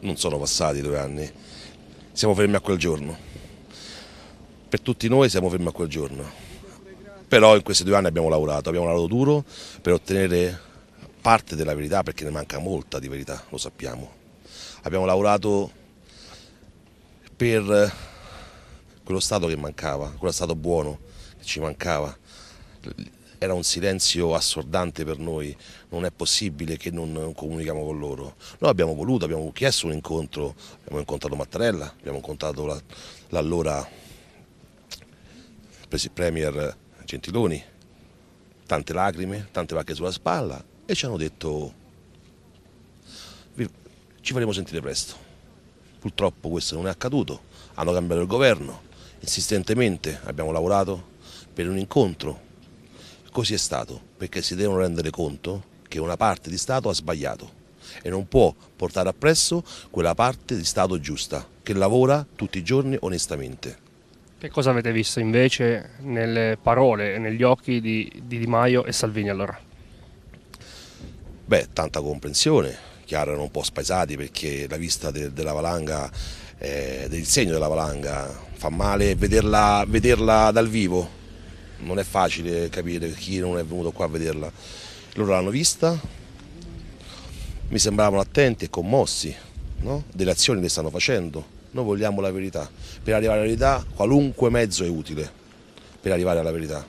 non sono passati due anni, siamo fermi a quel giorno. Per tutti noi siamo fermi a quel giorno. Però in questi due anni abbiamo lavorato, abbiamo lavorato duro per ottenere parte della verità, perché ne manca molta di verità, lo sappiamo. Abbiamo lavorato per quello Stato che mancava, quello Stato buono che ci mancava era un silenzio assordante per noi, non è possibile che non comunichiamo con loro. Noi abbiamo voluto, abbiamo chiesto un incontro, abbiamo incontrato Mattarella, abbiamo incontrato l'allora Premier Gentiloni, tante lacrime, tante vacche sulla spalla e ci hanno detto ci faremo sentire presto. Purtroppo questo non è accaduto, hanno cambiato il governo, insistentemente abbiamo lavorato per un incontro Così è stato, perché si devono rendere conto che una parte di Stato ha sbagliato e non può portare appresso quella parte di Stato giusta, che lavora tutti i giorni onestamente. Che cosa avete visto invece nelle parole e negli occhi di, di Di Maio e Salvini allora? Beh, tanta comprensione, chiaro erano un po' spaesati perché la vista de, della valanga, eh, del segno della valanga fa male vederla, vederla dal vivo, non è facile capire chi non è venuto qua a vederla. Loro l'hanno vista, mi sembravano attenti e commossi no? delle azioni che stanno facendo. Noi vogliamo la verità. Per arrivare alla verità qualunque mezzo è utile per arrivare alla verità.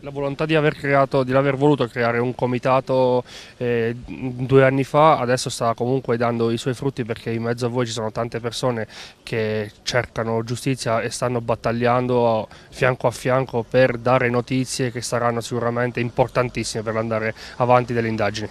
La volontà di aver, creato, di aver voluto creare un comitato eh, due anni fa adesso sta comunque dando i suoi frutti perché in mezzo a voi ci sono tante persone che cercano giustizia e stanno battagliando fianco a fianco per dare notizie che saranno sicuramente importantissime per andare avanti delle indagini.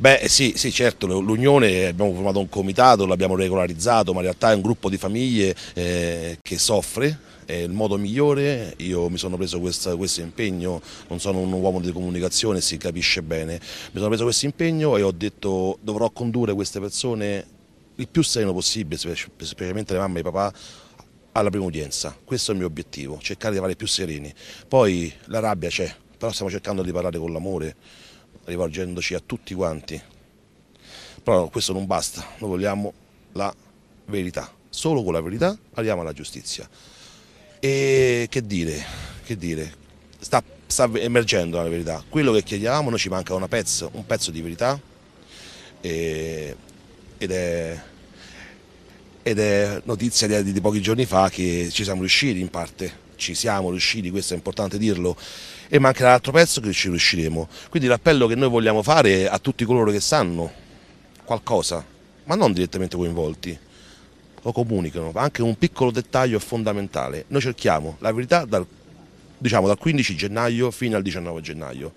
Beh sì, sì certo, l'Unione eh, abbiamo formato un comitato, l'abbiamo regolarizzato, ma in realtà è un gruppo di famiglie eh, che soffre, è il modo migliore, io mi sono preso questa, questo impegno, non sono un uomo di comunicazione, si capisce bene, mi sono preso questo impegno e ho detto dovrò condurre queste persone il più sereno possibile, specialmente le mamme e i papà, alla prima udienza, questo è il mio obiettivo, cercare di fare più sereni, poi la rabbia c'è, però stiamo cercando di parlare con l'amore, rivolgendoci a tutti quanti. Però questo non basta, noi vogliamo la verità. Solo con la verità arriviamo alla giustizia. E che dire, che dire, sta, sta emergendo la verità. Quello che chiediamo, noi ci manca pezzo, un pezzo di verità e, ed è ed è notizia di, di, pochi giorni fa che ci siamo riusciti in parte ci siamo riusciti, questo è importante dirlo, e manca l'altro pezzo che ci riusciremo. Quindi l'appello che noi vogliamo fare a tutti coloro che sanno qualcosa, ma non direttamente coinvolti, lo comunicano, ma anche un piccolo dettaglio è fondamentale. Noi cerchiamo la verità dal, diciamo, dal 15 gennaio fino al 19 gennaio,